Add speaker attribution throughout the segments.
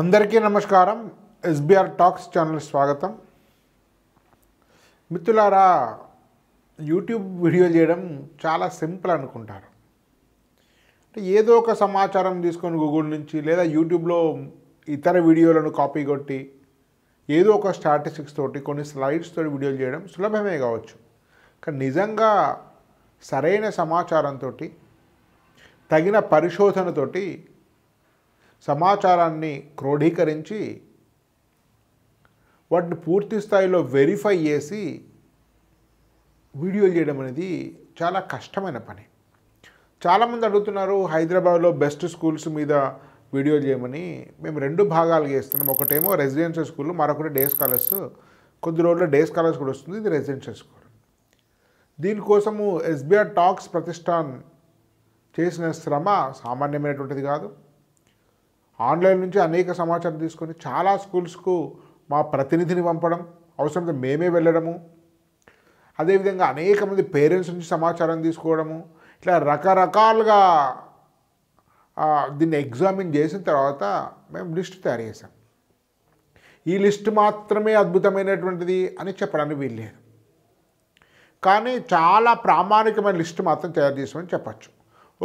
Speaker 1: అందరికీ నమస్కారం SBR talks channel స్వాగతం మిత్రులారా యూట్యూబ్ వీడియో చేయడం చాలా సింపుల్ అనుకుంటారు అంటే ఏదో ఒక సమాచారం తీసుకొని గూగుల్ నుంచి లేదా యూట్యూబ్లో ఇతర వీడియోలను కాపీ కొట్టి ఏదో ఒక స్టాటిస్టిక్స్ తోటి కొన్ని స్లైడ్స్ తోటి వీడియోలు చేయడం సులభమే కావచ్చు కానీ నిజంగా సరైన సమాచారంతో తగిన పరిశోధనతోటి సమాచారాన్ని క్రోడీకరించి వాటిని పూర్తి స్థాయిలో వెరిఫై చేసి వీడియోలు చేయడం అనేది చాలా కష్టమైన పని చాలామంది అడుగుతున్నారు హైదరాబాద్లో బెస్ట్ స్కూల్స్ మీద వీడియోలు చేయమని మేము రెండు భాగాలు చేస్తున్నాం ఒకటేమో రెసిడెన్షియల్ స్కూల్ మరొకటి డే స్కాలర్స్ కొద్ది రోజుల్లో డే స్కాలర్స్ కూడా వస్తుంది ఇది రెసిడెన్షియల్ స్కూల్ దీనికోసము ఎస్బీఆర్ టాక్స్ ప్రతిష్టాన్ చేసిన శ్రమ సామాన్యమైనటువంటిది కాదు ఆన్లైన్ నుంచి అనేక సమాచారం తీసుకొని చాలా స్కూల్స్కు మా ప్రతినిధిని పంపడం అవసరమైతే మేమే వెళ్ళడము అదేవిధంగా అనేక మంది పేరెంట్స్ నుంచి సమాచారం తీసుకోవడము ఇట్లా రకరకాలుగా దీన్ని ఎగ్జామిన్ చేసిన తర్వాత మేము లిస్ట్ తయారు చేసాం ఈ లిస్ట్ మాత్రమే అద్భుతమైనటువంటిది అని చెప్పడానికి వీల్లేదు కానీ చాలా ప్రామాణికమైన లిస్ట్ మాత్రం తయారు చేసామని చెప్పచ్చు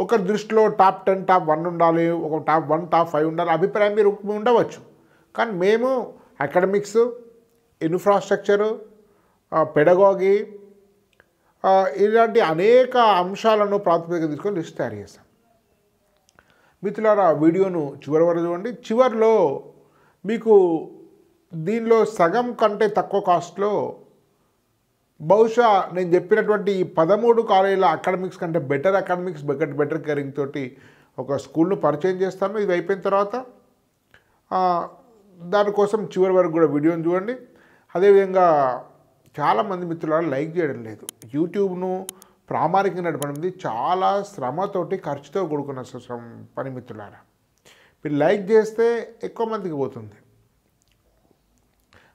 Speaker 1: ఒకరి దృష్టిలో టాప్ టెన్ టాప్ వన్ ఉండాలి ఒక టాప్ వన్ టాప్ ఫైవ్ ఉండాలి అభిప్రాయం మీరు ఉండవచ్చు కానీ మేము అకాడమిక్స్ ఇన్ఫ్రాస్ట్రక్చరు పెడగోగి ఇలాంటి అనేక అంశాలను ప్రాతిపదిక తీసుకొని లిస్ట్ తయారు చేస్తాం మిత్రులారా వీడియోను చివరి వరకు చూడండి చివరిలో మీకు దీనిలో సగం కంటే తక్కువ కాస్ట్లో బహుశా నేను చెప్పినటువంటి ఈ పదమూడు కాలేజీల అకాడమిక్స్ కంటే better academics better better caring తోటి ఒక స్కూల్ను పరిచయం చేస్తాను ఇది అయిపోయిన తర్వాత దానికోసం చివరి వరకు కూడా వీడియోని చూడండి అదేవిధంగా చాలామంది మిత్రులు లైక్ చేయడం లేదు యూట్యూబ్ను ప్రామాణికంగా నడపడం చాలా శ్రమతోటి ఖర్చుతో కూడుకున్న పని మిత్రులారా మీరు లైక్ చేస్తే ఎక్కువ మందికి పోతుంది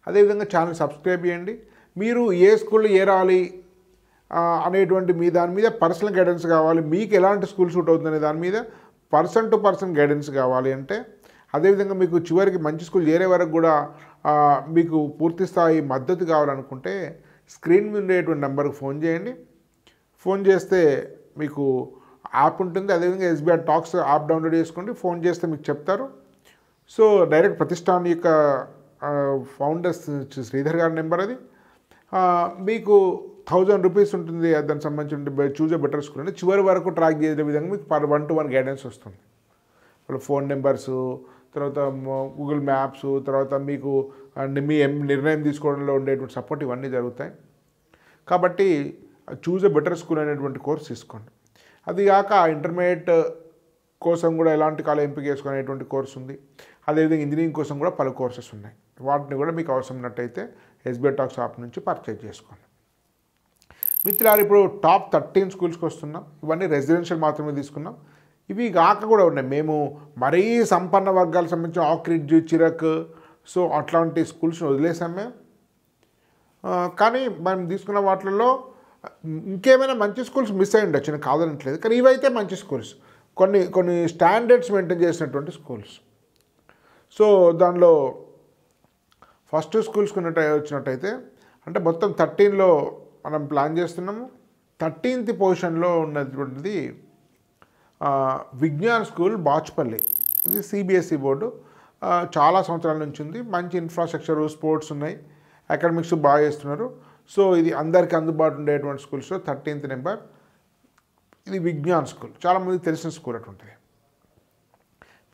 Speaker 1: అదేవిధంగా ఛానల్ సబ్స్క్రైబ్ చేయండి మీరు ఏ స్కూల్లో ఏరాలి అనేటువంటి మీ దాని మీద పర్సనల్ గైడెన్స్ కావాలి మీకు ఎలాంటి స్కూల్ సూట్ అవుతుందనే దాని మీద పర్సన్ టు పర్సన్ గైడెన్స్ కావాలి అంటే అదేవిధంగా మీకు చివరికి మంచి స్కూల్ చేరే వరకు కూడా మీకు పూర్తి స్థాయి మద్దతు కావాలనుకుంటే స్క్రీన్ మీద ఉండేటువంటి నెంబర్కి ఫోన్ చేయండి ఫోన్ చేస్తే మీకు యాప్ ఉంటుంది అదేవిధంగా ఎస్బీఐ టాక్స్ యాప్ డౌన్లోడ్ చేసుకోండి ఫోన్ చేస్తే మీకు చెప్తారు సో డైరెక్ట్ ప్రతిష్టాన్ యొక్క ఫౌండర్స్ శ్రీధర్ గారి నెంబర్ అది మీకు థౌజండ్ రూపీస్ ఉంటుంది దానికి సంబంధించిన చూజ్ బెటర్ స్కూల్ అంటే చివరి వరకు ట్రాక్ చేసే విధంగా మీకు per one to one guidance వస్తుంది వాళ్ళ ఫోన్ నెంబర్స్ తర్వాత గూగుల్ మ్యాప్స్ తర్వాత మీకు మీ నిర్ణయం తీసుకోవడంలో ఉండేటువంటి సపోర్ట్ ఇవన్నీ జరుగుతాయి కాబట్టి చూజ్ ఎ బెటర్ స్కూల్ అనేటువంటి కోర్స్ తీసుకోండి అది కాక ఇంటర్మీడియట్ కోసం కూడా ఎలాంటి కాలం ఎంపిక చేసుకునేటువంటి కోర్స్ ఉంది అదేవిధంగా ఇంజనీరింగ్ కోసం కూడా పలు కోర్సెస్ ఉన్నాయి వాటిని కూడా మీకు అవసరం ఉన్నట్టయితే ఎస్బీఐ టాక్స్ యాప్ నుంచి పర్చేజ్ చేసుకోండి మిత్రులారు ఇప్పుడు టాప్ థర్టీన్ స్కూల్స్కి వస్తున్నాం ఇవన్నీ రెసిడెన్షియల్ మాత్రమే తీసుకున్నాం ఇవి కాక కూడా ఉన్నాయి మేము మరీ సంపన్న వర్గాలకు సంబంధించిన ఆక్రిడ్జ్ చిరక్ సో అట్లాంటి స్కూల్స్ని వదిలేసాం మేము కానీ మనం తీసుకున్న వాటిల్లో ఇంకేమైనా మంచి స్కూల్స్ మిస్ అయ్యి ఉండొచ్చు నేను కాదనట్లేదు కానీ ఇవైతే మంచి స్కూల్స్ కొన్ని కొన్ని స్టాండర్డ్స్ మెయింటైన్ చేసినటువంటి స్కూల్స్ సో దానిలో ఫస్ట్ స్కూల్స్కి ఉన్నట్టు వచ్చినట్టయితే అంటే మొత్తం థర్టీన్లో మనం ప్లాన్ చేస్తున్నాము థర్టీన్త్ పొజిషన్లో ఉన్నటువంటిది విజ్ఞాన్ స్కూల్ బాచ్పల్లి ఇది సిబిఎస్ఈ బోర్డు చాలా సంవత్సరాల నుంచి ఉంది మంచి ఇన్ఫ్రాస్ట్రక్చర్ స్పోర్ట్స్ ఉన్నాయి అకాడమిక్స్ బాగా చేస్తున్నారు సో ఇది అందరికీ అందుబాటు ఉండేటువంటి స్కూల్స్లో థర్టీన్త్ నెంబర్ ఇది విజ్ఞాన్ స్కూల్ చాలామంది తెలిసిన స్కూల్ అటువంటిది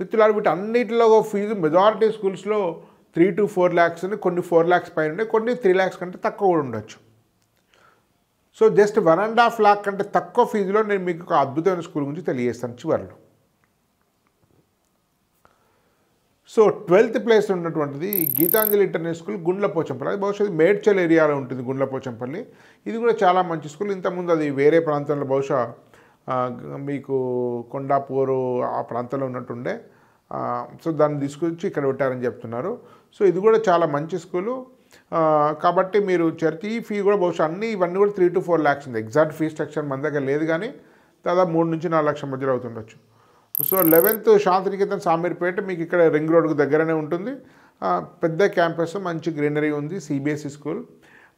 Speaker 1: మిత్రులారు ఓ ఫీజు మెజారిటీ స్కూల్స్లో త్రీ టు ఫోర్ ల్యాక్స్ అని కొన్ని ఫోర్ ల్యాక్స్ పైన ఉన్నాయి కొన్ని త్రీ ల్యాక్స్ కంటే తక్కువ కూడా ఉండొచ్చు so just one and half lakh కంటే తక్కువ ఫీజులో నేను మీకు ఒక అద్భుతమైన స్కూల్ గురించి తెలియజేస్తాను చివరిలో సో ట్వెల్త్ ప్లేస్ ఉన్నటువంటిది గీతాంజలి ఇంటర్నేషనల్ స్కూల్ గుండ్లపోచంపల్లి అది బహుశా మేడ్చల్ ఏరియాలో ఉంటుంది గుండ్లపోచంపల్లి ఇది కూడా చాలా మంచి స్కూల్ ఇంతకుముందు అది వేరే ప్రాంతంలో బహుశా మీకు కొండాపూరు ఆ ప్రాంతంలో ఉన్నట్టుండే సో దాన్ని తీసుకొచ్చి ఇక్కడ పెట్టారని చెప్తున్నారు సో ఇది కూడా చాలా మంచి స్కూలు కాబట్టి మీరు చర్చి ఫీ కూడా బహుశా అన్నీ ఇవన్నీ కూడా త్రీ టు ఫోర్ ల్యాక్స్ ఉంది ఎగ్జాక్ట్ ఫీ స్ట్రక్చర్ మన దగ్గర లేదు కానీ దాదాపు మూడు నుంచి నాలుగు లక్షల మధ్యలో అవుతుండొచ్చు సో లెవెన్త్ శాంతినికేతన్ సామీర్పేట మీకు ఇక్కడ రింగ్ రోడ్కు దగ్గరనే ఉంటుంది పెద్ద క్యాంపస్ మంచి గ్రీనరీ ఉంది సిబిఎస్ఈ e స్కూల్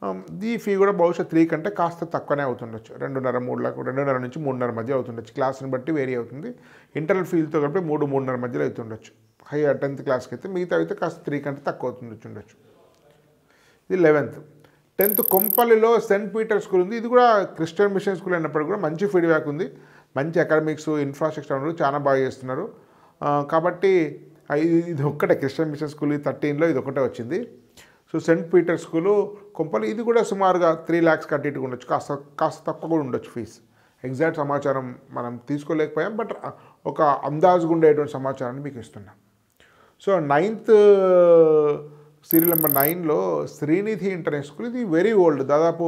Speaker 1: Um, ఈ ఫీ కూడా బహుశా త్రీ కంటే కాస్త తక్కువనే అవుతుండొచ్చు రెండున్నర మూడు లాక్ రెండున్నర నుంచి మూడున్నర మధ్య అవుతుండొచ్చు క్లాస్ని బట్టి వేరీ అవుతుంది ఇంటర్నల్ ఫీల్తో కలిపి మూడు మూడున్నర మధ్యలో అవుతుండొచ్చు హైయర్ టెన్త్ క్లాస్కి అయితే మిగతా అయితే కాస్త త్రీ కంటే తక్కువ అవుతుండొచ్చు ఉండొచ్చు ఇది లెవెన్త్ టెన్త్ కొంపల్లిలో సెయింట్ పీటర్ స్కూల్ ఉంది ఇది కూడా క్రిస్టియన్ మిషన్ స్కూల్ అయినప్పుడు కూడా మంచి ఫీడ్బ్యాక్ ఉంది మంచి అకాడమిక్స్ ఇన్ఫ్రాస్ట్రక్చర్ చాలా బాగా చేస్తున్నారు uh, కాబట్టి ఇది ఒక్కటే క్రిస్టియన్ మిషన్ స్కూల్ థర్టీన్లో ఇది ఒకటే వచ్చింది సో సెంట్ పీటర్ స్కూలు కొంపలు ఇది కూడా సుమారుగా త్రీ ల్యాక్స్ కట్టి ఉండొచ్చు కాస్త కాస్త తక్కువ కూడా ఉండొచ్చు ఫీజు ఎగ్జాక్ట్ సమాచారం మనం తీసుకోలేకపోయాం బట్ ఒక అందాజుగా ఉండేటువంటి సమాచారాన్ని మీకు ఇస్తున్నాం సో నైన్త్ సీరియల్ నెంబర్ నైన్లో శ్రీనిధి ఇంటర్నెట్ స్కూల్ ఇది వెరీ ఓల్డ్ దాదాపు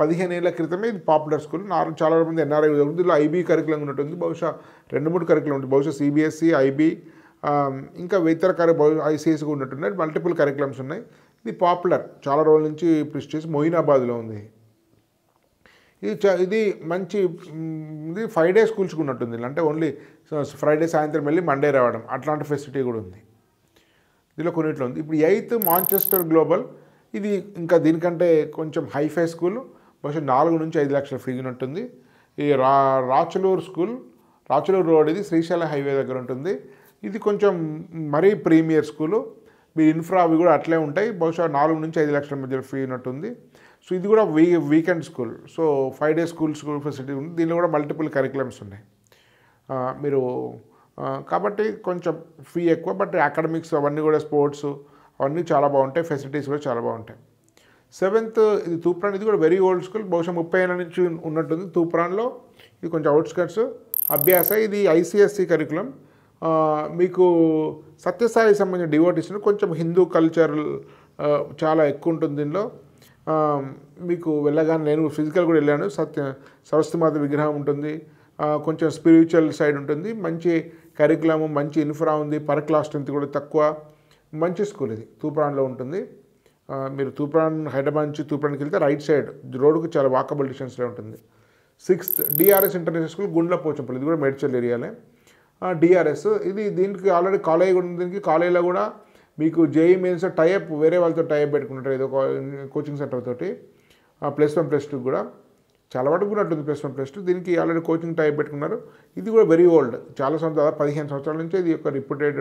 Speaker 1: పదిహేను ఏళ్ల క్రితమే ఇది పాపులర్ స్కూల్ నార్మల్ చాలా మంది ఎన్ఆర్ఐ ఇలా ఐబీ కరికులం ఉన్నట్టుంది బహుశా రెండు మూడు కరికులం ఉంటుంది బహుశా సిబిఎస్ఈ ఐబీ ఇంకా ఇతర కరి ఐసీఎస్గా ఉన్నట్టున్నాయి మల్టిపుల్ కరికులమ్స్ ఉన్నాయి ఇది పాపులర్ చాలా రోజుల నుంచి ప్రిస్టేజ్ చేసి మొయినాబాద్లో ఉంది ఇది ఇది మంచి ఇది ఫైవ్ డేస్ కూల్చుకున్నట్టుంది అంటే ఓన్లీ ఫ్రైడే సాయంత్రం వెళ్ళి మండే రావడం అట్లాంటి ఫెసిలిటీ కూడా ఉంది దీనిలో కొన్నిట్లో ఉంది ఇప్పుడు ఎయిత్ మాంచెస్టర్ గ్లోబల్ ఇది ఇంకా దీనికంటే కొంచెం హైఫై స్కూల్ బహుశా నాలుగు నుంచి ఐదు లక్షల ఫీజు ఉంటుంది ఈ రా రాచలూరు స్కూల్ రాచలూరు రోడ్ ఇది శ్రీశైలం హైవే దగ్గర ఉంటుంది ఇది కొంచెం మరీ ప్రీమియర్ స్కూలు మీరు ఇన్ఫ్రా అవి కూడా అట్లే ఉంటాయి బహుశా నాలుగు నుంచి ఐదు లక్షల మధ్య ఫీ ఉన్నట్టుంది సో ఇది కూడా వీ weekend school so five day school school facility ఉంది దీనిలో కూడా మల్టిపుల్ కరికులమ్స్ ఉన్నాయి మీరు కాబట్టి కొంచెం ఫీ ఎక్కువ బట్ అకాడమిక్స్ అవన్నీ కూడా స్పోర్ట్స్ అవన్నీ చాలా బాగుంటాయి ఫెసిలిటీస్ కూడా చాలా బాగుంటాయి సెవెంత్ ఇది తూప్రాన్ ఇది కూడా వెరీ ఓల్డ్ స్కూల్ బహుశా ముప్పై ఏళ్ళ నుంచి ఉన్నట్టుంది తూప్రాన్లో ఇది కొంచెం అవుట్స్కట్స్ అభ్యాస ఇది ఐసీఎస్సి కరికులం మీకు సత్యసాయి సంబంధించిన డివోటీస్ని కొంచెం హిందూ కల్చర్ చాలా ఎక్కువ ఉంటుంది దీనిలో మీకు వెళ్ళగానే నేను ఫిజికల్ కూడా వెళ్ళాను సత్య సరస్వతిమాత విగ్రహం ఉంటుంది కొంచెం స్పిరిచువల్ సైడ్ ఉంటుంది మంచి కరికులం మంచి ఇన్ఫ్రా ఉంది పర్ క్లాస్ టెన్త్ కూడా తక్కువ మంచి స్కూల్ ఇది తూప్రాన్లో ఉంటుంది మీరు తూప్రాన్ హైదరాబాద్ నుంచి తూప్రాన్కి వెళ్తే రైట్ సైడ్ రోడ్డుకు చాలా వాకబుల్ డిస్టెన్స్లో ఉంటుంది sixth DRS international school Gundla Pochampally ఇది కూడా మెడిచల్ ఏరియాలే డిఆర్ఎస్ ఇది దీనికి ఆల్రెడీ కాలేజ్ ఉంది దీనికి కాలేజీలో కూడా మీకు జేఈ మీన్స్ టైప్ వేరే వాళ్ళతో టైప్ పెట్టుకుంటారు ఏదో కోచింగ్ సెంటర్ తోటి ప్లస్ వన్ ప్లస్ టూ కూడా చాలా వరకు కూడా ఉంటుంది ప్లస్ వన్ ప్లస్ టూ దీనికి ఆల్రెడీ కోచింగ్ టైప్ పెట్టుకున్నారు ఇది కూడా వెరీ ఓల్డ్ చాలా సంవత్సరాలు పదిహేను సంవత్సరాల నుంచి ఇది ఒక రిప్యూటెడ్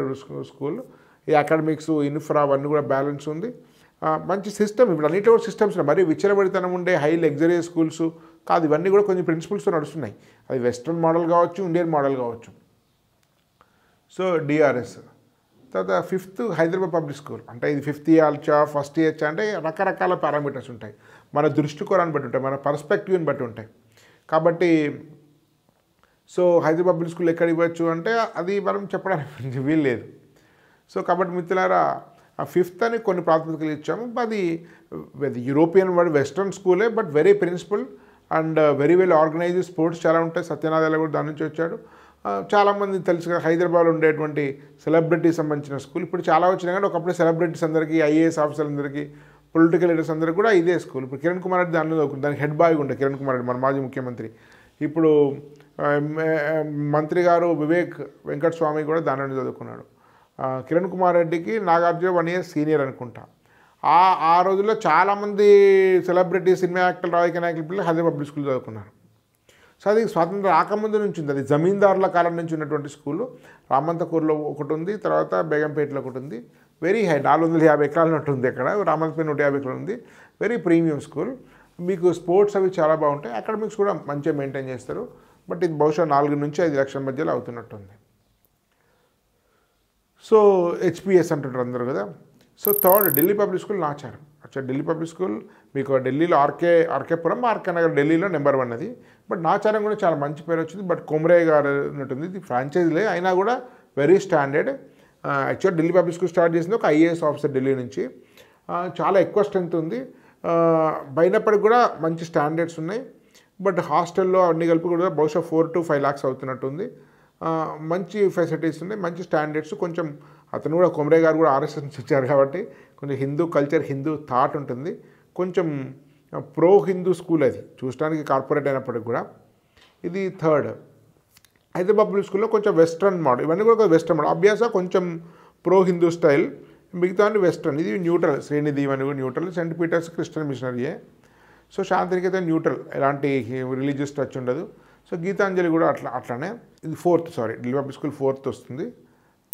Speaker 1: స్కూల్ ఈ అకాడమిక్స్ ఇన్ఫ్రా అవన్నీ కూడా బ్యాలెన్స్ ఉంది మంచి సిస్టమ్ ఇప్పుడు అన్నిటి కూడా సిస్టమ్స్ మరి విచ్చలబడితనం ఉండే హై లగ్జరీ స్కూల్స్ కాదు ఇవన్నీ కూడా కొన్ని ప్రిన్సిపల్స్తో నడుస్తున్నాయి అది వెస్ట్రన్ మోడల్ కావచ్చు ఇండియన్ మోడల్ కావచ్చు సో డిఆర్ఎస్ తర్వాత ఫిఫ్త్ హైదరాబాద్ పబ్లిక్ స్కూల్ అంటే ఇది ఫిఫ్త్ ఇయర్చా ఫస్ట్ ఇయర్చా అంటే రకరకాల పారామీటర్స్ ఉంటాయి మన దృష్టికోణాన్ని బట్టి ఉంటాయి మన పర్స్పెక్టివ్ని బట్టి ఉంటాయి కాబట్టి సో హైదరాబాద్ పబ్లిక్ స్కూల్ ఎక్కడ ఇవ్వచ్చు అంటే అది మనం చెప్పడానికి వీల్లేదు సో కాబట్టి మిత్రులారా ఆ ఫిఫ్త్ అని కొన్ని ప్రాథమికలు ఇచ్చాము అది యూరోపియన్ వర్డ్ వెస్ట్రన్ స్కూలే but very principle and very well organised sports చాలా ఉంటాయి సత్యనారాయణ కూడా దాని నుంచి వచ్చాడు చాలామంది తెలుసు హైదరాబాద్ ఉండేటువంటి సెలబ్రిటీస్ సంబంధించిన స్కూల్ ఇప్పుడు చాలా వచ్చినాయి కానీ ఒకప్పుడు సెలబ్రిటీస్ అందరికీ ఐఏఎస్ ఆఫీసర్లందరికీ పొలిటికల్ లీడర్స్ అందరికీ కూడా ఇదే స్కూల్ ఇప్పుడు కిరణ్ కుమార్ రెడ్డి దాని దానికి హెడ్ బాయ్ ఉండే కిరణ్ కుమార్ రెడ్డి మన మాజీ ముఖ్యమంత్రి ఇప్పుడు మంత్రి గారు వివేక్ వెంకటస్వామి కూడా దాని చదువుకున్నాడు కిరణ్ కుమార్ రెడ్డికి నాగార్జున వన్ ఇయర్ సీనియర్ అనుకుంటా ఆ ఆ రోజుల్లో చాలామంది సెలబ్రిటీ సినిమా యాక్టర్ రాజకీయ నాయకులు పిల్లలు హైదరాబాద్ పబ్లిక్ స్కూల్ చదువుకున్నారు సో అది స్వాతంత్రం రాకముందు నుంచి ఉంది అది జమీందారుల కాలం నుంచి ఉన్నటువంటి స్కూలు రామంతకూరులో ఒకటి ఉంది తర్వాత బేగంపేటలో ఒకటి ఉంది వెరీ హై నాలుగు వందల యాభై ఎకరాలు ఉంటుంది అక్కడ రామంతపేట నూట యాభై ఎకరాలు ఉంది వెరీ ప్రీమియం స్కూల్ మీకు స్పోర్ట్స్ అవి చాలా బాగుంటాయి అకాడమిక్స్ కూడా మంచిగా మెయింటైన్ చేస్తారు బట్ ఇది బహుశా నాలుగు నుంచి ఐదు లక్షల మధ్యలో అవుతున్నట్టుంది సో హెచ్పిఎస్ అంటుంటారు అందరు కదా so third Delhi public school Nacharam so Delhi public school మీకు ఢిల్లీలో ఆర్కే ఆర్కేపురం ఆర్కే నగర్ ఢిల్లీలో నెంబర్ వన్ అది బట్ నాచారం కూడా చాలా మంచి పేరు వచ్చింది బట్ కుమరే గారు ఉంటుంది ఇది ఫ్రాంచైజీలే అయినా కూడా very standard actual Delhi public school start చేసింది ఒక ఐఏఎస్ ఆఫీసర్ ఢిల్లీ నుంచి చాలా ఎక్కువ స్ట్రెంత్ ఉంది బైనప్పటికి కూడా మంచి స్టాండర్డ్స్ ఉన్నాయి బట్ హాస్టల్లో అన్ని కలిపి కూడా బహుశా ఫోర్ టు ఫైవ్ ల్యాక్స్ అవుతున్నట్టుంది మంచి ఫెసిలిటీస్ ఉన్నాయి మంచి స్టాండర్డ్స్ కొంచెం అతను కూడా కొమరే గారు కూడా ఆర్ఎస్ఎస్ నుంచి వచ్చారు కాబట్టి కొంచెం హిందూ కల్చర్ హిందూ థాట్ ఉంటుంది కొంచెం ప్రో హిందూ స్కూల్ అది చూడటానికి కార్పొరేట్ అయినప్పటికి కూడా ఇది థర్డ్ హైదరాబాద్ పబ్లిక్ స్కూల్లో కొంచెం వెస్ట్రన్ మోడల్ ఇవన్నీ కూడా వెస్ట్రన్ మోడల్ అభ్యాస కొంచెం ప్రో హిందూ స్టైల్ మిగతా వెస్ట్రన్ ఇది న్యూట్రల్ శ్రీనిధి ఇవన్నీ కూడా న్యూట్రల్ సెయింట్ పీటర్స్ క్రిస్టియన్ మిషనరీయే సో శాంతినికేతన్ న్యూట్రల్ ఎలాంటి రిలీజియస్ టచ్ ఉండదు సో గీతాంజలి కూడా అట్లా అట్లానే ఇది fourth sorry Delhi public school fourth వస్తుంది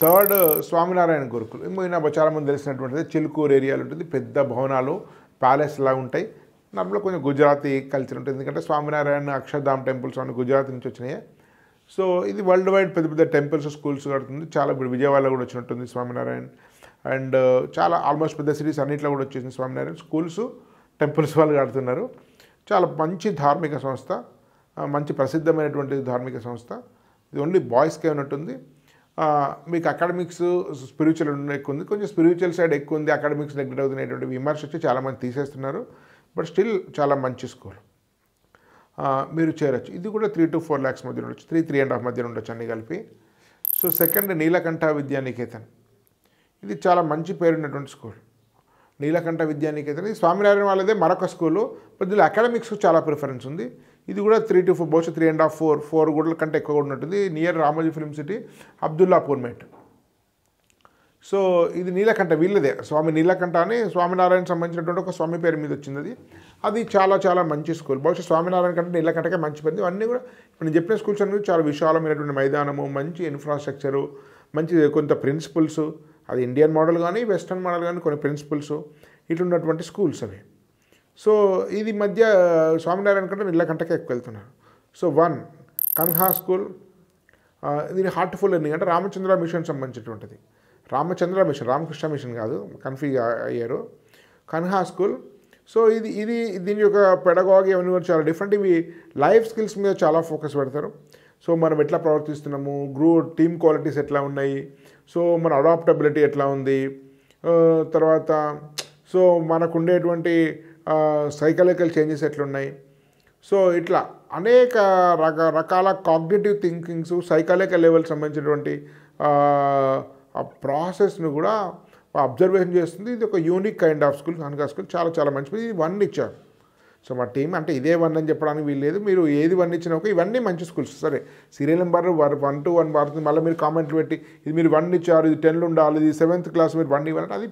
Speaker 1: థర్డ్ స్వామినారాయణ గురుకులు నాకు చాలామంది తెలిసినటువంటిది చిలుకూరు ఏరియాలో ఉంటుంది పెద్ద భవనాలు ప్యాలెస్ లాగా ఉంటాయి దాంట్లో కొంచెం గుజరాతీ కల్చర్ ఉంటుంది ఎందుకంటే స్వామినారాయణ అక్షర్ధామ్ టెంపుల్స్ అన్నీ గుజరాత్ నుంచి వచ్చినాయి సో ఇది వరల్డ్ వైడ్ పెద్ద పెద్ద టెంపుల్స్ స్కూల్స్ కడుతుంది చాలా ఇప్పుడు విజయవాడలో కూడా వచ్చినట్టుంది స్వామినారాయణ అండ్ uh, చాలా ఆల్మోస్ట్ పెద్ద సిటీస్ అన్నింటిలో కూడా వచ్చేసింది స్వామినారాయణ స్కూల్స్ టెంపుల్స్ వాళ్ళు కడుతున్నారు చాలా మంచి ధార్మిక సంస్థ మంచి ప్రసిద్ధమైనటువంటి ధార్మిక సంస్థ ఇది ఓన్లీ బాయ్స్కే ఉన్నట్టుంది మీకు అకాడమిక్స్ స్పిరిచువల్ ఎక్కువ ఉంది కొంచెం స్పిరిచువల్ సైడ్ ఎక్కువ ఉంది అకాడమిక్స్ నెగ్లెక్ట్ అవుతున్నటువంటి విమర్శ వచ్చి చాలామంది తీసేస్తున్నారు బట్ స్టిల్ చాలా మంచి స్కూల్ మీరు చేరొచ్చు ఇది కూడా త్రీ టు ఫోర్ ల్యాక్స్ మధ్య ఉండొచ్చు త్రీ త్రీ అండ్ హాఫ్ మధ్య ఉండొచ్చు అన్ని కలిపి సో సెకండ్ నీలకంఠ విద్యానికేతన్ ఇది చాలా మంచి పేరున్నటువంటి స్కూల్ నీలకంఠ విద్యానికేతన్ ఇది స్వామినారాయణ వాళ్ళదే మరొక స్కూలు బట్ దీనిలో అకాడమిక్స్ చాలా ప్రిఫరెన్స్ ఉంది ఇది కూడా త్రీ టు ఫోర్ బహుశా three and half four four గుడ్ల కంటే ఎక్కువ ఉంటుంది near Ramoji film city Abdullapurmet so ఇది నీలకంఠ వీళ్ళదే స్వామి నీలకంఠ అని స్వామినారాయణ సంబంధించినటువంటి ఒక స్వామి పేరు మీద వచ్చింది అది అది చాలా చాలా మంచి స్కూల్ బహుశా స్వామినారాయణ కంటే నీలకంఠకే మంచి పెద్ద అన్నీ కూడా ఇప్పుడు నేను చెప్పిన స్కూల్స్ అన్నీ చాలా విశాలమైనటువంటి మైదానము మంచి ఇన్ఫ్రాస్ట్రక్చరు మంచి కొంత ప్రిన్సిపల్స్ అది ఇండియన్ మోడల్ కానీ వెస్ట్రన్ మోడల్ కానీ కొన్ని ప్రిన్సిపల్స్ ఉన్నటువంటి స్కూల్స్ అవి సో ఇది మధ్య స్వామినారాయణ కంటే కంటకే ఎక్కువ వెళ్తున్నారు సో వన్ కన్హా స్కూల్ ఇది హార్ట్ఫుల్ లెర్నింగ్ అంటే రామచంద్ర మిషన్ సంబంధించినటువంటిది రామచంద్ర మిషన్ రామకృష్ణ మిషన్ కాదు కన్ఫ్యూజ్ అయ్యారు కన్హా స్కూల్ సో ఇది ఇది దీని యొక్క పెడగాగి అవన్నీ కూడా చాలా డిఫరెంట్ ఇవి లైఫ్ స్కిల్స్ మీద చాలా ఫోకస్ పెడతారు సో మనం ఎట్లా ప్రవర్తిస్తున్నాము గ్రూ టీమ్ క్వాలిటీస్ ఎట్లా ఉన్నాయి సో మన అడాప్టబిలిటీ ఎట్లా ఉంది తర్వాత సో మనకు ఉండేటువంటి సైకలాజికల్ చేంజెస్ ఎట్లున్నాయి సో ఇట్లా అనేక రక రకాల కాగ్నేటివ్ థింకింగ్స్ సైకలాజికల్ లెవెల్ సంబంధించినటువంటి ప్రాసెస్ను కూడా అబ్జర్వేషన్ చేస్తుంది ఇది ఒక యూనిక్ కైండ్ ఆఫ్ స్కూల్ కనుక స్కూల్ చాలా చాలా మంచిది ఇది వన్ ఇచ్చారు సో మా టీం అంటే ఇదే వన్ అని చెప్పడానికి వీలు లేదు మీరు ఏది వన్ ఇచ్చినా ఒక ఇవన్నీ మంచి స్కూల్స్ సరే serial number one one to one మారుతుంది మళ్ళీ మీరు కామెంట్లు పెట్టి ఇది మీరు వన్ ఇచ్చారు ఇది టెన్లు ఉండాలి ఇది సెవెంత్ క్లాస్ మీరు వన్ ఇవ్వాలంటే అది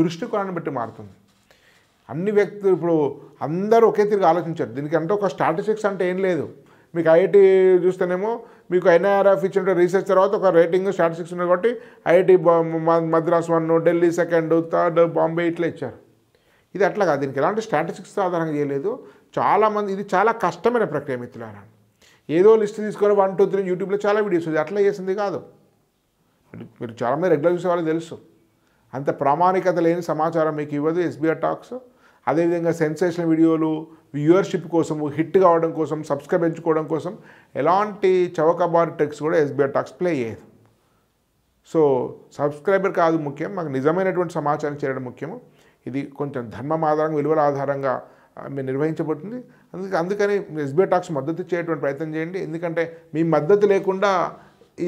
Speaker 1: దృష్టికోణాన్ని బట్టి మారుతుంది అన్ని వ్యక్తులు ఇప్పుడు అందరూ ఒకే తిరిగి ఆలోచించారు దీనికి అంటే ఒక స్టాటిస్టిక్స్ అంటే ఏం లేదు మీకు ఐఐటి చూస్తేనేమో మీకు ఎన్ఐఆర్ఎఫ్ ఇచ్చిన రీసెర్చ్ తర్వాత ఒక రేటింగ్ స్టాటిస్టిక్స్ ఉన్నాయి కాబట్టి IIT Madras one Delhi second third Bombay ఇట్లా ఇచ్చారు ఇది అట్లా కాదు దీనికి ఎలాంటి స్టాటిస్టిక్స్ ఆధారంగా చేయలేదు చాలామంది ఇది చాలా కష్టమైన ప్రక్రియ మిత్రులారా ఏదో లిస్ట్ తీసుకొని వన్ టూ త్రీ యూట్యూబ్లో చాలా వీడియోస్ ఉంది అట్లా చేసింది కాదు మీరు చాలామంది రెగ్యులర్ చూసే వాళ్ళకి తెలుసు అంత ప్రామాణికత లేని సమాచారం మీకు ఇవ్వదు ఎస్బీఆర్ టాక్స్ అదేవిధంగా సెన్సేషనల్ వీడియోలు వ్యూవర్షిప్ కోసము హిట్ కావడం కోసం సబ్స్క్రైబ్ ఎంచుకోవడం కోసం ఎలాంటి చవకబార్ ట్రిక్స్ కూడా ఎస్బీఐ టాక్స్ ప్లే చేయదు సో సబ్స్క్రైబర్ కాదు ముఖ్యం మాకు నిజమైనటువంటి సమాచారం చేయడం ముఖ్యము ఇది కొంచెం ధర్మం ఆధారంగా విలువల ఆధారంగా మీరు నిర్వహించబడుతుంది అందుకే అందుకని ఎస్బీఐ టాక్స్ మద్దతు ఇచ్చేటువంటి ప్రయత్నం చేయండి ఎందుకంటే మీ మద్దతు లేకుండా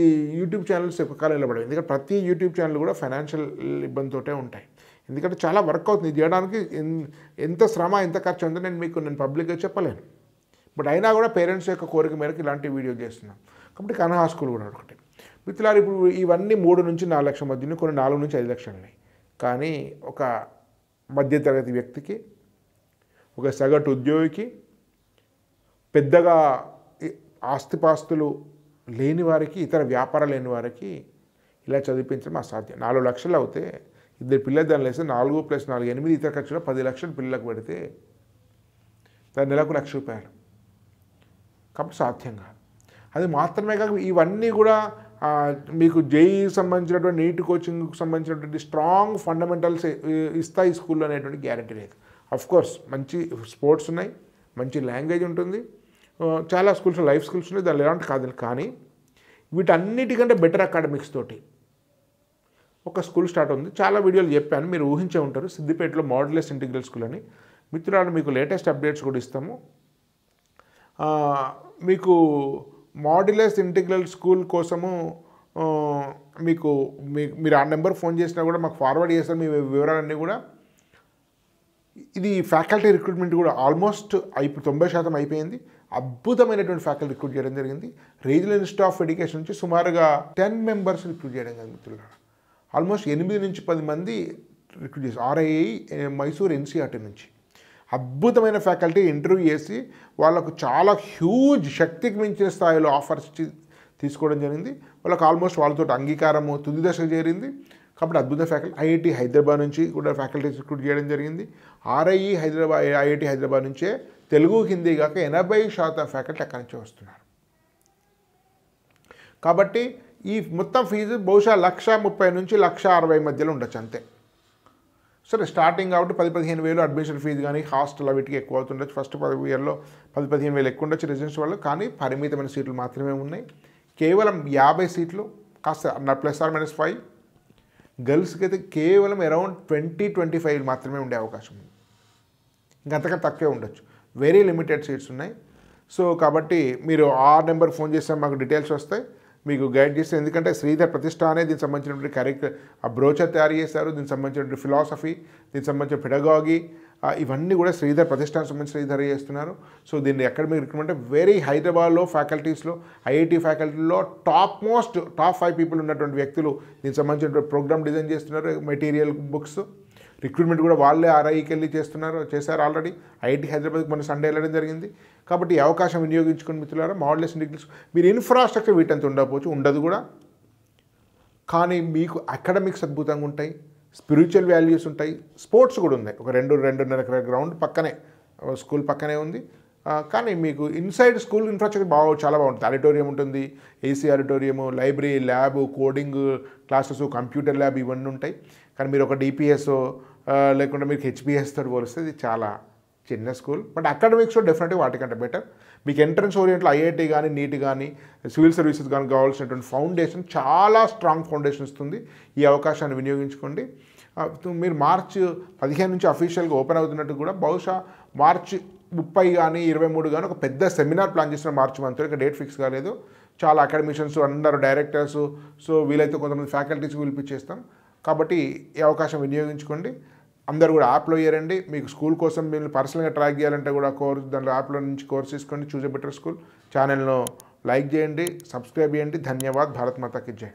Speaker 1: ఈ యూట్యూబ్ ఛానల్స్ ఎక్కువ కాలం నిలబడవు ఎందుకంటే ప్రతి యూట్యూబ్ ఛానల్ కూడా ఫైనాన్షియల్ ఇబ్బందితోటే ఉంటాయి ఎందుకంటే చాలా వర్క్ అవుతుంది ఇది చేయడానికి ఎంత శ్రమ ఎంత ఖర్చు ఉందో నేను మీకు నేను పబ్లిక్గా చెప్పలేను బట్ అయినా కూడా పేరెంట్స్ యొక్క కోరిక మేరకు ఇలాంటి వీడియో చేస్తున్నాం కాబట్టి కన్హా స్కూల్ కూడా ఒకటి మిత్రులారు ఇప్పుడు ఇవన్నీ మూడు నుంచి నాలుగు లక్షల మధ్యన కొన్ని నాలుగు నుంచి ఐదు లక్షలు ఉన్నాయి కానీ ఒక మధ్యతరగతి వ్యక్తికి ఒక సగటు ఉద్యోగికి పెద్దగా ఆస్తిపాస్తులు లేని వారికి ఇతర వ్యాపారాలు లేని వారికి ఇలా చదివించడం అసాధ్యం నాలుగు లక్షలు అవుతే ఇద్దరు పిల్లలు దానిలో లేస్తే నాలుగు ప్లస్ నాలుగు ఎనిమిది ఇతర ఖర్చులో పది లక్షలు పిల్లలకు పెడితే దాని నెలకు లక్ష రూపాయలు కాబట్టి సాధ్యం కాదు అది మాత్రమే కాక ఇవన్నీ కూడా మీకు జేఈ సంబంధించినటువంటి నీట్ కోచింగ్కి సంబంధించినటువంటి స్ట్రాంగ్ ఫండమెంటల్స్ ఇస్తాయి స్కూల్లో అనేటువంటి గ్యారంటీ లేదు కోర్స్ మంచి స్పోర్ట్స్ ఉన్నాయి మంచి లాంగ్వేజ్ ఉంటుంది చాలా స్కూల్స్ లైఫ్ స్కూల్స్ ఉన్నాయి దానిలో ఎలాంటి కాదు కానీ వీటన్నిటికంటే బెటర్ అకాడమిక్స్ తోటి ఒక స్కూల్ స్టార్ట్ ఉంది చాలా వీడియోలు చెప్పాను మీరు ఊహించే ఉంటారు సిద్దిపేటలో మోడలెస్ ఇంటిగ్రల్ స్కూల్ అని మిత్రులారా మీకు లేటెస్ట్ అప్డేట్స్ కూడా ఇస్తాము మీకు మోడ్యులస్ ఇంటిగ్రల్ స్కూల్ కోసము మీకు మీరు ఆ నెంబర్ ఫోన్ చేసినా కూడా మాకు ఫార్వర్డ్ చేస్తారు మీ వివరాలన్నీ కూడా ఇది ఫ్యాకల్టీ రిక్రూట్మెంట్ కూడా ఆల్మోస్ట్ అయిపో తొంభై శాతం అయిపోయింది అద్భుతమైనటువంటి ఫ్యాకల్టీ రిక్రూట్ చేయడం జరిగింది రీజనల్ ఇన్స్టిట్యూట్ ఆఫ్ ఎడ్యుకేషన్ నుంచి సుమారుగా టెన్ మెంబర్స్ రిక్రూట్ చేయడం జరిగింది మిత్రులారా ఆల్మోస్ట్ ఎనిమిది నుంచి పది మంది రిక్రూట్ చేసి ఆర్ఐఐ మైసూర్ ఎన్సీఆర్టీ నుంచి అద్భుతమైన ఫ్యాకల్టీ ఇంటర్వ్యూ చేసి వాళ్ళకు చాలా హ్యూజ్ శక్తికి మించిన స్థాయిలో ఆఫర్స్ తీసుకోవడం జరిగింది వాళ్ళకి ఆల్మోస్ట్ వాళ్ళతో అంగీకారము తుది దశకు చేరింది కాబట్టి అద్భుత ఫ్యాకల్టీ ఐఐటి హైదరాబాద్ నుంచి కూడా ఫ్యాకల్టీస్ రిక్రూట్ చేయడం జరిగింది ఆర్ఐఈ హైదరాబాద్ ఐఐటి హైదరాబాద్ నుంచే తెలుగు హిందీ కాక ఎనభై శాతం ఫ్యాకల్టీ అక్కడి నుంచి వస్తున్నారు కాబట్టి ఈ మొత్తం ఫీజు బహుశా లక్ష ముప్పై నుంచి లక్ష అరవై మధ్యలో ఉండొచ్చు అంతే సరే స్టార్టింగ్ కాబట్టి పది పదిహేను వేలు అడ్మిషన్ ఫీజు కానీ హాస్టల్ వీటికి ఎక్కువ అవుతుండొచ్చు ఫస్ట్ పది ఇయర్లో పది పదిహేను వేలు ఎక్కువ ఉండొచ్చు రెసిడెన్స్ వాళ్ళు కానీ పరిమితమైన సీట్లు మాత్రమే ఉన్నాయి కేవలం యాభై సీట్లు కాస్త ప్లస్ ఆర్ మైనస్ ఫైవ్ గర్ల్స్కి అయితే కేవలం అరౌండ్ ట్వంటీ ట్వంటీ ఫైవ్ మాత్రమే ఉండే అవకాశం ఉంది ఇంకంతగా తక్కువే ఉండొచ్చు వెరీ లిమిటెడ్ సీట్స్ ఉన్నాయి సో కాబట్టి మీరు ఆ నెంబర్ ఫోన్ చేస్తే మాకు డీటెయిల్స్ వస్తాయి మీకు గైడ్ చేస్తారు ఎందుకంటే శ్రీధర్ ప్రతిష్ట అనే దీనికి సంబంధించినటువంటి క్యారెక్టర్ ఆ బ్రోచర్ తయారు చేశారు దీనికి సంబంధించినటువంటి ఫిలాసఫీ దీనికి సంబంధించిన పెడగాగి ఇవన్నీ కూడా శ్రీధర్ ప్రతిష్టానికి సంబంధించి శ్రీధర్ చేస్తున్నారు సో దీన్ని ఎక్కడ మీరు అంటే వెరీ హైదరాబాద్లో ఫ్యాకల్టీస్లో ఐఐటి ఫ్యాకల్టీలో top most top five people ఉన్నటువంటి వ్యక్తులు దీనికి సంబంధించినటువంటి ప్రోగ్రామ్ డిజైన్ చేస్తున్నారు మెటీరియల్ బుక్స్ రిక్రూట్మెంట్ కూడా వాళ్ళే ఆర్ఐకి వెళ్ళి చేస్తున్నారు చేశారు ఆల్రెడీ ఐఐటి హైదరాబాద్కి మన సండే వెళ్ళడం జరిగింది కాబట్టి ఈ అవకాశం వినియోగించుకుని మిత్రులారా మోడలేషన్ డిగ్రీస్ మీరు ఇన్ఫ్రాస్ట్రక్చర్ వీటంతా ఉండకపోవచ్చు ఉండదు కూడా కానీ మీకు అకాడమిక్స్ అద్భుతంగా ఉంటాయి స్పిరిచువల్ వాల్యూస్ ఉంటాయి స్పోర్ట్స్ కూడా ఉన్నాయి ఒక రెండు రెండున్నర గ్రౌండ్ పక్కనే స్కూల్ పక్కనే ఉంది కానీ మీకు ఇన్సైడ్ స్కూల్ ఇన్ఫ్రాస్ట్రక్చర్ బాగా చాలా బాగుంటుంది ఆడిటోరియం ఉంటుంది AC auditorium library lab coding classes computer lab ఇవన్నీ ఉంటాయి కానీ మీరు ఒక డిపిఎస్ లేకుంటే మీకు హెచ్బిఎస్తో పోలిస్తే ఇది చాలా చిన్న స్కూల్ బట్ అకాడమిక్స్లో డెఫినెట్గా వాటికంటే బెటర్ మీకు ఎంట్రన్స్ ఓరియంట్లో ఐఐటి కానీ నీట్ కానీ సివిల్ సర్వీసెస్ కానీ కావాల్సినటువంటి ఫౌండేషన్ చాలా స్ట్రాంగ్ ఫౌండేషన్ ఇస్తుంది ఈ అవకాశాన్ని వినియోగించుకోండి మీరు మార్చ్ పదిహేను నుంచి అఫీషియల్గా ఓపెన్ అవుతున్నట్టు కూడా బహుశా మార్చి ముప్పై కానీ ఇరవై మూడు కానీ ఒక పెద్ద సెమినార్ ప్లాన్ చేసిన మార్చ్ మంత్ ఇక డేట్ ఫిక్స్ కాలేదు చాలా అకాడమిషన్స్ అందరు డైరెక్టర్స్ సో వీలైతే కొంతమంది ఫ్యాకల్టీస్ పిలిపించేస్తాం కాబట్టి ఈ అవకాశం వినియోగించుకోండి అందరు కూడా యాప్లో ఇయ్యారండి మీకు స్కూల్ కోసం మీరు పర్సనల్గా ట్రాక్ చేయాలంటే కూడా కోర్స్ దాంట్లో యాప్లో నుంచి కోర్స్ తీసుకోండి చూసే బెటర్ స్కూల్ ఛానల్ను లైక్ చేయండి సబ్స్క్రైబ్ చేయండి ధన్యవాద్ భారత్ మాతాకి జై